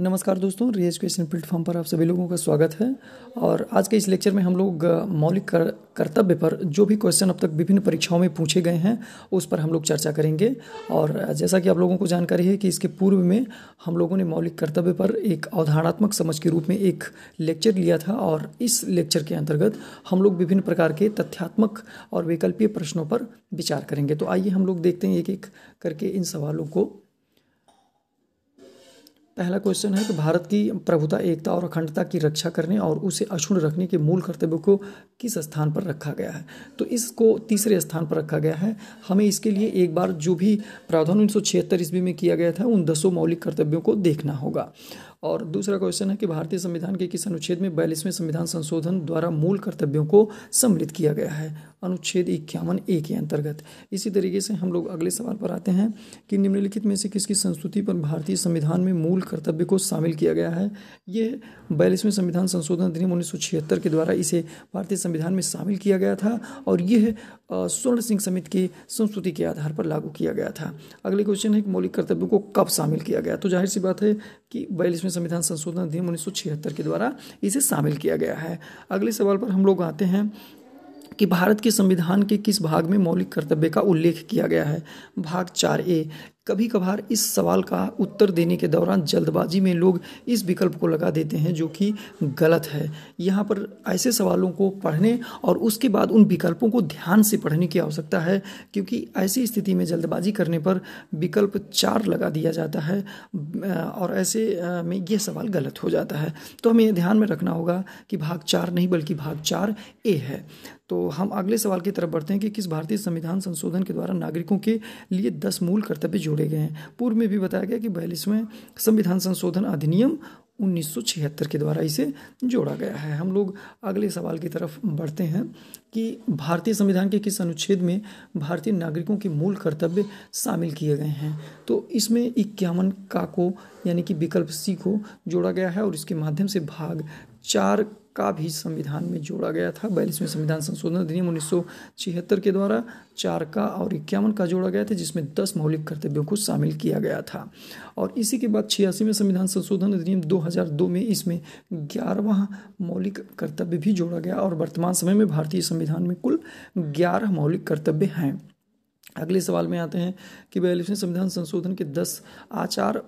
नमस्कार दोस्तों री एजुकेशन प्लेटफॉर्म पर आप सभी लोगों का स्वागत है और आज के इस लेक्चर में हम लोग मौलिक कर, कर्तव्य पर जो भी क्वेश्चन अब तक विभिन्न परीक्षाओं में पूछे गए हैं उस पर हम लोग चर्चा करेंगे और जैसा कि आप लोगों को जानकारी है कि इसके पूर्व में हम लोगों ने मौलिक कर्तव्य पर एक अवधारणात्मक समझ के रूप में एक लेक्चर लिया था और इस लेक्चर के अंतर्गत हम लोग विभिन्न प्रकार के तथ्यात्मक और वैकल्पीय प्रश्नों पर विचार करेंगे तो आइए हम लोग देखते हैं एक एक करके इन सवालों को पहला क्वेश्चन है कि भारत की प्रभुता एकता और अखंडता की रक्षा करने और उसे अक्षुण रखने के मूल कर्तव्य को किस स्थान पर रखा गया है तो इसको तीसरे स्थान पर रखा गया है हमें इसके लिए एक बार जो भी प्रावधान उन्नीस ईस्वी में किया गया था उन दसों मौलिक कर्तव्यों को देखना होगा और दूसरा क्वेश्चन है कि भारतीय संविधान के किस अनुच्छेद में बयालीसवें संविधान संशोधन द्वारा मूल कर्तव्यों को सम्मिलित किया गया है अनुच्छेद इक्यावन ए के अंतर्गत इसी तरीके से हम लोग अगले सवाल पर आते हैं कि निम्नलिखित में से किसकी संस्तुति पर भारतीय संविधान में मूल कर्तव्य को शामिल किया गया है ये बयालीसवें संविधान संशोधन अधिनियम उन्नीस के द्वारा इसे भारतीय संविधान में शामिल किया गया था और यह स्वर्ण सिंह समिति की संस्तुति के आधार पर लागू किया गया था अगले क्वेश्चन है कि मौलिक कर्तव्यों को कब शामिल किया गया तो जाहिर सी बात है कि बयालीसवें संविधान संशोधन अधिनियम उन्नीस के द्वारा इसे शामिल किया गया है अगले सवाल पर हम लोग आते हैं कि भारत के संविधान के किस भाग में मौलिक कर्तव्य का उल्लेख किया गया है भाग चार ए कभी कभार इस सवाल का उत्तर देने के दौरान जल्दबाजी में लोग इस विकल्प को लगा देते हैं जो कि गलत है यहाँ पर ऐसे सवालों को पढ़ने और उसके बाद उन विकल्पों को ध्यान से पढ़ने की आवश्यकता है क्योंकि ऐसी स्थिति में जल्दबाजी करने पर विकल्प चार लगा दिया जाता है और ऐसे में यह सवाल गलत हो जाता है तो हमें यह ध्यान में रखना होगा कि भाग चार नहीं बल्कि भाग चार ए है तो हम अगले सवाल की तरफ बढ़ते हैं कि किस भारतीय संविधान संशोधन के द्वारा नागरिकों के लिए दस मूल कर्तव्य जोड़ जोड़े गए हैं पूर्व में भी बताया गया कि बयालीसवें संविधान संशोधन अधिनियम 1976 के द्वारा इसे जोड़ा गया है हम लोग अगले सवाल की तरफ बढ़ते हैं कि भारतीय संविधान के किस अनुच्छेद में भारतीय नागरिकों के मूल कर्तव्य शामिल किए गए हैं तो इसमें इक्यावन का को यानी कि विकल्प सी को जोड़ा गया है और इसके माध्यम से भाग चार का भी संविधान में जोड़ा गया था बयालीसवें संविधान संशोधन अधिनियम उन्नीस के द्वारा चार का और इक्यावन का जोड़ा गया था जिसमें दस मौलिक कर्तव्यों को शामिल किया गया था और इसी के बाद छियासीवें संविधान संशोधन अधिनियम 2002 में इसमें ग्यारहवा मौलिक कर्तव्य भी जोड़ा गया और वर्तमान समय में भारतीय संविधान में कुल ग्यारह मौलिक कर्तव्य हैं अगले सवाल में आते हैं कि बयालीसवें संविधान संशोधन के दस आचार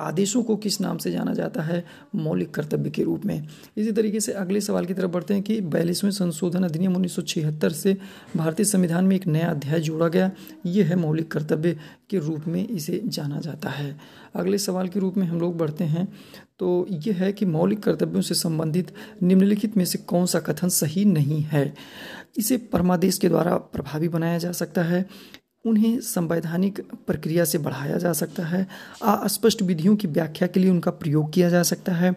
आदेशों को किस नाम से जाना जाता है मौलिक कर्तव्य के रूप में इसी तरीके से अगले सवाल की तरफ बढ़ते हैं कि बयालीसवें संशोधन अधिनियम उन्नीस से भारतीय संविधान में एक नया अध्याय जोड़ा गया ये है मौलिक कर्तव्य के रूप में इसे जाना जाता है अगले सवाल के रूप में हम लोग बढ़ते हैं तो ये है कि मौलिक कर्तव्यों से संबंधित निम्नलिखित में से कौन सा कथन सही नहीं है इसे परमादेश के द्वारा प्रभावी बनाया जा सकता है उन्हें संवैधानिक प्रक्रिया से बढ़ाया जा सकता है अस्पष्ट विधियों की व्याख्या के लिए उनका प्रयोग किया जा सकता है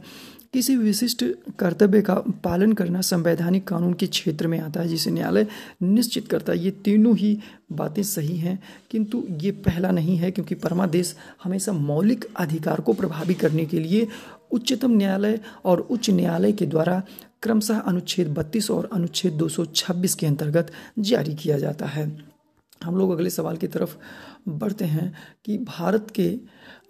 किसी विशिष्ट कर्तव्य का पालन करना संवैधानिक कानून के क्षेत्र में आता है जिसे न्यायालय निश्चित करता है ये तीनों ही बातें सही हैं किंतु ये पहला नहीं है क्योंकि परमादेश हमेशा मौलिक अधिकार को प्रभावी करने के लिए उच्चतम न्यायालय और उच्च न्यायालय के द्वारा क्रमशः अनुच्छेद 32 और अनुच्छेद 226 के अंतर्गत जारी किया जाता है हम लोग अगले सवाल की तरफ बढ़ते हैं कि भारत के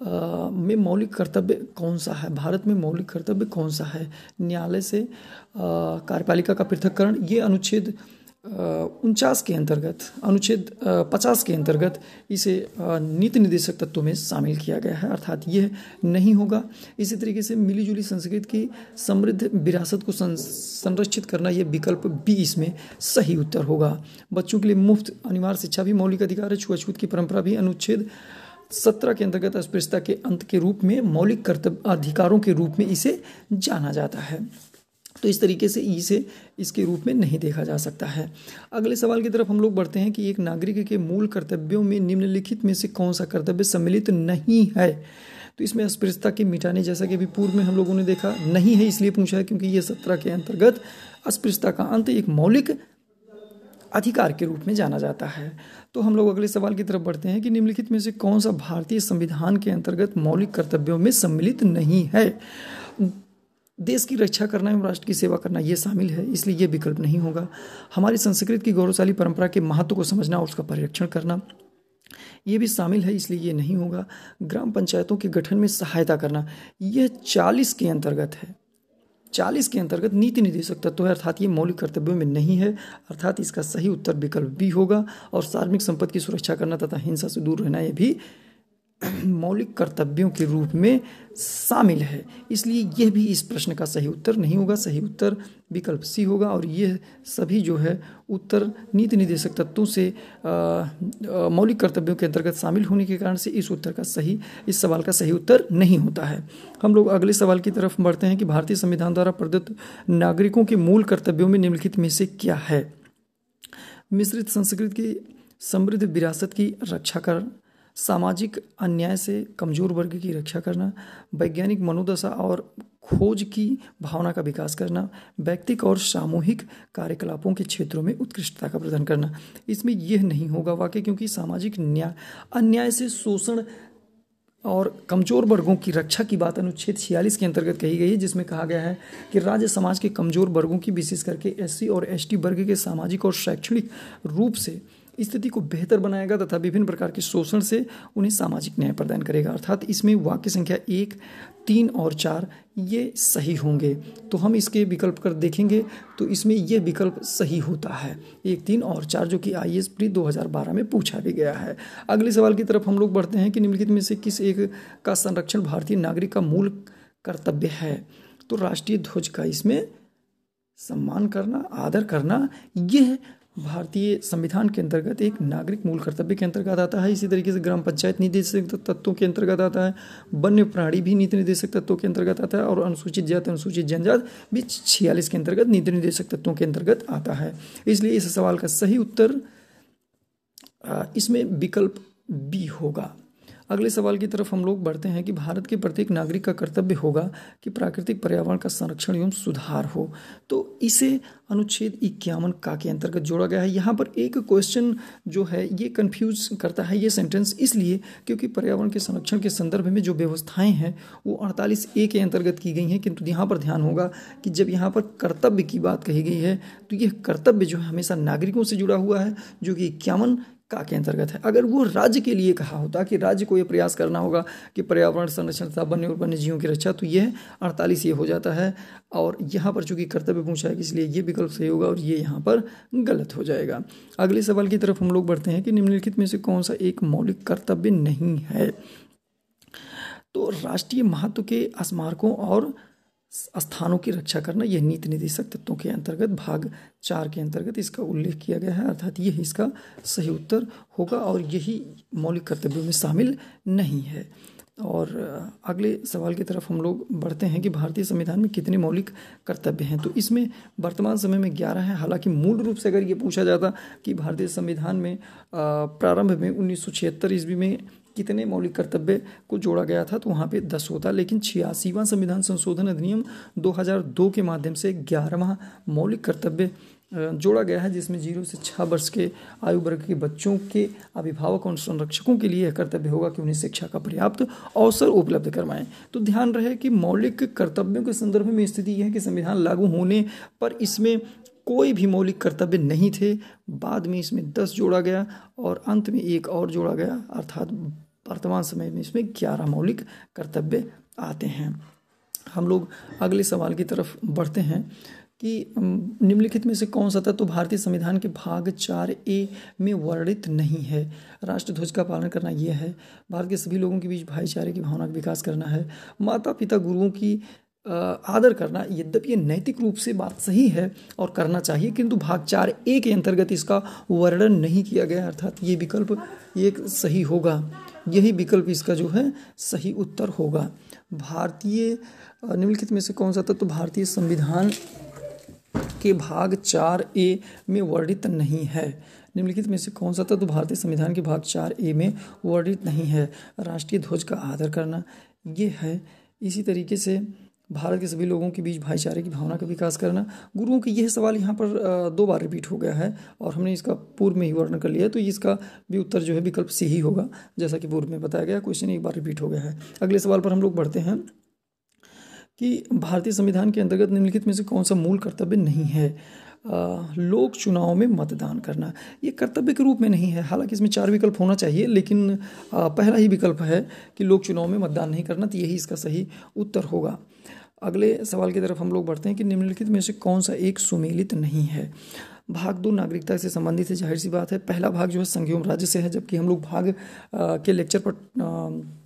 आ, में मौलिक कर्तव्य कौन सा है भारत में मौलिक कर्तव्य कौन सा है न्यायालय से कार्यपालिका का पृथककरण ये अनुच्छेद उनचास के अंतर्गत अनुच्छेद पचास के अंतर्गत इसे नीति निदेशक तत्व में शामिल किया गया है अर्थात यह नहीं होगा इसी तरीके से मिलीजुली संस्कृत की समृद्ध विरासत को संरक्षित करना यह विकल्प बी इसमें सही उत्तर होगा बच्चों के लिए मुफ्त अनिवार्य शिक्षा भी मौलिक अधिकार है छुआछूत की परंपरा भी अनुच्छेद सत्रह के अंतर्गत अस्पृश्यता के अंत के रूप में मौलिक कर्तव्य अधिकारों के रूप में इसे जाना जाता है तो इस तरीके से ई से इसके रूप में नहीं देखा जा सकता है अगले सवाल की तरफ हम लोग बढ़ते हैं कि एक नागरिक के मूल कर्तव्यों में निम्नलिखित में से कौन सा कर्तव्य सम्मिलित नहीं है तो इसमें अस्पृश्यता के मिटाने जैसा कि अभी पूर्व में हम लोगों ने देखा नहीं है इसलिए पूछा है क्योंकि ये सत्रह के अंतर्गत अस्पृश्यता का अंत एक मौलिक अधिकार के रूप में जाना जाता है तो हम लोग अगले सवाल की तरफ बढ़ते हैं कि निम्नलिखित में से कौन सा भारतीय संविधान के अंतर्गत मौलिक कर्तव्यों में सम्मिलित नहीं है देश की रक्षा करना एवं राष्ट्र की सेवा करना ये शामिल है इसलिए ये विकल्प नहीं होगा हमारी संस्कृत की गौरवशाली परंपरा के महत्व को समझना और उसका परिरक्षण करना ये भी शामिल है इसलिए ये नहीं होगा ग्राम पंचायतों के गठन में सहायता करना यह चालीस के अंतर्गत है चालीस के अंतर्गत नीति निदेशक तत्व है अर्थात ये मौलिक कर्तव्यों में नहीं है अर्थात इसका सही उत्तर विकल्प भी होगा और सार्वजनिक संपत्ति की सुरक्षा करना तथा हिंसा से दूर रहना यह भी मौलिक कर्तव्यों के रूप में शामिल है इसलिए यह भी इस प्रश्न का सही उत्तर नहीं होगा सही उत्तर विकल्प सी होगा और यह सभी जो है उत्तर नीति निदेशक तत्वों से मौलिक कर्तव्यों के अंतर्गत शामिल होने के कारण से इस उत्तर का सही इस सवाल का सही उत्तर नहीं होता है हम लोग अगले सवाल की तरफ बढ़ते हैं कि भारतीय संविधान द्वारा प्रदत्त नागरिकों के मूल कर्तव्यों में निम्नलिखित में से क्या है मिश्रित संस्कृत की समृद्ध विरासत की रक्षा कर सामाजिक अन्याय से कमज़ोर वर्ग की रक्षा करना वैज्ञानिक मनोदशा और खोज की भावना का विकास करना व्यक्तिक और सामूहिक कार्यकलापों के क्षेत्रों में उत्कृष्टता का प्रदान करना इसमें यह नहीं होगा वाकई क्योंकि सामाजिक न्याय अन्याय से शोषण और कमजोर वर्गों की रक्षा की बात अनुच्छेद छियालीस के अंतर्गत कही गई है जिसमें कहा गया है कि राज्य समाज के कमजोर वर्गों की विशेष करके एससी और एसटी वर्ग के सामाजिक और शैक्षणिक रूप से स्थिति को बेहतर बनाएगा तथा विभिन्न प्रकार के शोषण से उन्हें सामाजिक न्याय प्रदान करेगा अर्थात इसमें वाक्य संख्या एक तीन और चार ये सही होंगे तो हम इसके विकल्प कर देखेंगे तो इसमें यह विकल्प सही होता है एक तीन और चार जो कि आई एस प्री बारह में पूछा भी गया है अगले सवाल की तरफ हम लोग बढ़ते हैं कि निम्नलिखित में से किस एक का संरक्षण भारतीय नागरिक का मूल कर्तव्य है तो राष्ट्रीय ध्वज का इसमें सम्मान करना आदर करना यह भारतीय संविधान के अंतर्गत एक नागरिक मूल कर्तव्य के अंतर्गत आता है इसी तरीके से ग्राम पंचायत निदेशक तत्वों के अंतर्गत आता है वन्य प्राणी भी नीति निदेशक तत्वों के अंतर्गत आता है और अनुसूचित जाति अनुसूचित जनजात भी छियालीस के अंतर्गत नीति निदेशक तत्वों के अंतर्गत आता है इसलिए इस सवाल का सही उत्तर इसमें विकल्प बी होगा अगले सवाल की तरफ हम लोग बढ़ते हैं कि भारत के प्रत्येक नागरिक का कर्तव्य होगा कि प्राकृतिक पर्यावरण का संरक्षण एवं सुधार हो तो इसे अनुच्छेद इक्यावन का के अंतर्गत जोड़ा गया है यहाँ पर एक क्वेश्चन जो है ये कंफ्यूज करता है ये सेंटेंस इसलिए क्योंकि पर्यावरण के संरक्षण के संदर्भ में जो व्यवस्थाएं हैं वो अड़तालीस ए के अंतर्गत की गई हैं किंतु यहाँ पर ध्यान होगा कि जब यहाँ पर कर्तव्य की बात कही गई है तो यह कर्तव्य जो है हमेशा नागरिकों से जुड़ा हुआ है जो कि इक्यावन का के अंतर्गत है अगर वो राज्य के लिए कहा होता कि राज्य को ये प्रयास करना होगा कि पर्यावरण संरक्षण तथा वन्य और वन्य जीवों की रक्षा तो यह अड़तालीस ये हो जाता है और यहाँ पर चूंकि कर्तव्य पूछा है इसलिए ये विकल्प सही होगा और ये यहाँ पर गलत हो जाएगा अगले सवाल की तरफ हम लोग बढ़ते हैं कि निम्नलिखित में से कौन सा एक मौलिक कर्तव्य नहीं है तो राष्ट्रीय महत्व के स्मारकों और स्थानों की रक्षा करना यह नीति निदेशक तत्वों के अंतर्गत भाग चार के अंतर्गत इसका उल्लेख किया गया है अर्थात यह इसका सही उत्तर होगा और यही मौलिक कर्तव्यों में शामिल नहीं है और अगले सवाल की तरफ हम लोग बढ़ते हैं कि भारतीय संविधान में कितने मौलिक कर्तव्य हैं तो इसमें वर्तमान समय में ग्यारह हैं हालांकि मूल रूप से अगर ये पूछा जाता कि भारतीय संविधान में प्रारंभ में उन्नीस ईस्वी में कितने मौलिक कर्तव्य को जोड़ा गया था तो वहाँ पे दस होता लेकिन छियासीवा संविधान संशोधन अधिनियम 2002 के माध्यम से ग्यारहवा मौलिक कर्तव्य जोड़ा गया है जिसमें जीरो से छः वर्ष के आयु वर्ग के बच्चों के अभिभावक और संरक्षकों के लिए यह कर्तव्य होगा कि उन्हें शिक्षा का पर्याप्त अवसर उपलब्ध करवाएं तो ध्यान रहे कि मौलिक कर्तव्यों के संदर्भ में स्थिति यह है कि संविधान लागू होने पर इसमें कोई भी मौलिक कर्तव्य नहीं थे बाद में इसमें दस जोड़ा गया और अंत में एक और जोड़ा गया अर्थात वर्तमान समय में इसमें ग्यारह मौलिक कर्तव्य आते हैं हम लोग अगले सवाल की तरफ बढ़ते हैं कि निम्नलिखित में से कौन सा तत्व तो भारतीय संविधान के भाग चार ए में वर्णित नहीं है राष्ट्रध्वज का पालन करना यह है भारत के सभी लोगों के बीच भाईचारे की भावना का विकास करना है माता पिता गुरुओं की आदर करना यद्यपि नैतिक रूप से बात सही है और करना चाहिए किंतु भाग चार ए के अंतर्गत इसका वर्णन नहीं किया गया अर्थात ये विकल्प एक सही होगा यही विकल्प इसका जो है सही उत्तर होगा भारतीय निम्नलिखित में से कौन सा तत्व तो भारतीय संविधान के भाग चार ए में वर्णित नहीं है निम्नलिखित में से कौन सा तत्व तो भारतीय संविधान के भाग चार ए में वर्णित नहीं है राष्ट्रीय ध्वज का आदर करना ये है इसी तरीके से भारत के सभी लोगों के बीच भाईचारे की भावना का विकास करना गुरुओं के यह सवाल यहाँ पर दो बार रिपीट हो गया है और हमने इसका पूर्व में ही वर्णन कर लिया तो इसका भी उत्तर जो है विकल्प सी ही होगा जैसा कि पूर्व में बताया गया क्वेश्चन एक बार रिपीट हो गया है अगले सवाल पर हम लोग बढ़ते हैं कि भारतीय संविधान के अंतर्गत निम्नलिखित में से कौन सा मूल कर्तव्य नहीं है लोक चुनाव में मतदान करना ये कर्तव्य के रूप में नहीं है हालांकि इसमें चार विकल्प होना चाहिए लेकिन पहला ही विकल्प है कि लोक चुनाव में मतदान नहीं करना तो यही इसका सही उत्तर होगा अगले सवाल की तरफ हम लोग बढ़ते हैं कि निम्नलिखित में से कौन सा एक सुमेलित नहीं है भाग दो नागरिकता से संबंधित है जाहिर सी बात है पहला भाग जो है संघीय राज्य से है जबकि हम लोग भाग के लेक्चर पर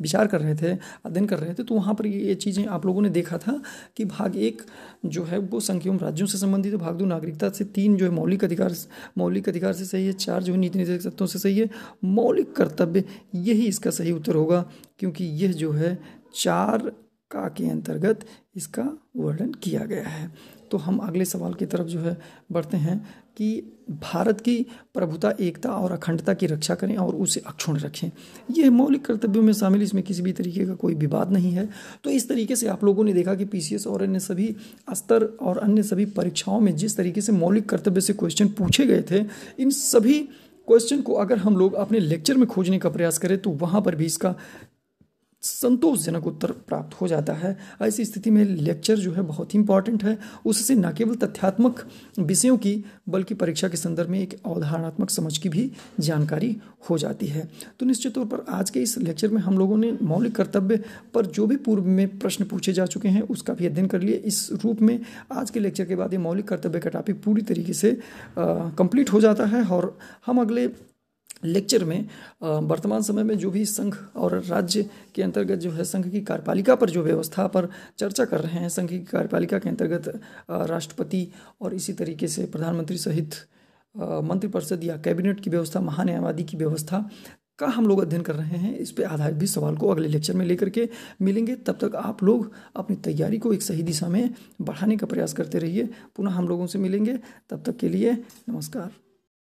विचार कर रहे थे अध्ययन कर रहे थे तो वहाँ पर ये चीज़ें आप लोगों ने देखा था कि भाग एक जो है वो संघीय राज्यों से संबंधित है भाग दो नागरिकता से तीन जो है मौलिक अधिकार मौलिक अधिकार से सही है चार जो है नीति निषेधक तत्वों से सही है मौलिक कर्तव्य यही इसका सही उत्तर होगा क्योंकि यह जो है चार का के अंतर्गत इसका वर्णन किया गया है तो हम अगले सवाल की तरफ जो है बढ़ते हैं कि भारत की प्रभुता एकता और अखंडता की रक्षा करें और उसे अक्षुण रखें यह मौलिक कर्तव्यों में शामिल इसमें किसी भी तरीके का कोई विवाद नहीं है तो इस तरीके से आप लोगों ने देखा कि पीसीएस और अन्य सभी स्तर और अन्य सभी परीक्षाओं में जिस तरीके से मौलिक कर्तव्य से क्वेश्चन पूछे गए थे इन सभी क्वेश्चन को अगर हम लोग अपने लेक्चर में खोजने का प्रयास करें तो वहाँ पर भी इसका संतोषजनक उत्तर प्राप्त हो जाता है ऐसी स्थिति में लेक्चर जो है बहुत ही इंपॉर्टेंट है उससे न केवल तथ्यात्मक विषयों की बल्कि परीक्षा के संदर्भ में एक अवधारणात्मक समझ की भी जानकारी हो जाती है तो निश्चित तौर पर आज के इस लेक्चर में हम लोगों ने मौलिक कर्तव्य पर जो भी पूर्व में प्रश्न पूछे जा चुके हैं उसका भी अध्ययन कर लिए इस रूप में आज के लेक्चर के बाद ये मौलिक कर्तव्य का टॉपिक पूरी तरीके से कंप्लीट हो जाता है और हम अगले लेक्चर में वर्तमान समय में जो भी संघ और राज्य के अंतर्गत जो है संघ की कार्यपालिका पर जो व्यवस्था पर चर्चा कर रहे हैं संघ की कार्यपालिका के अंतर्गत राष्ट्रपति और इसी तरीके से प्रधानमंत्री सहित मंत्रिपरिषद या कैबिनेट की व्यवस्था महान्यायवादी की व्यवस्था का हम लोग अध्ययन कर रहे हैं इस पर आधारित भी सवाल को अगले लेक्चर में लेकर के मिलेंगे तब तक आप लोग अपनी तैयारी को एक सही दिशा में बढ़ाने का प्रयास करते रहिए पुनः हम लोगों से मिलेंगे तब तक के लिए नमस्कार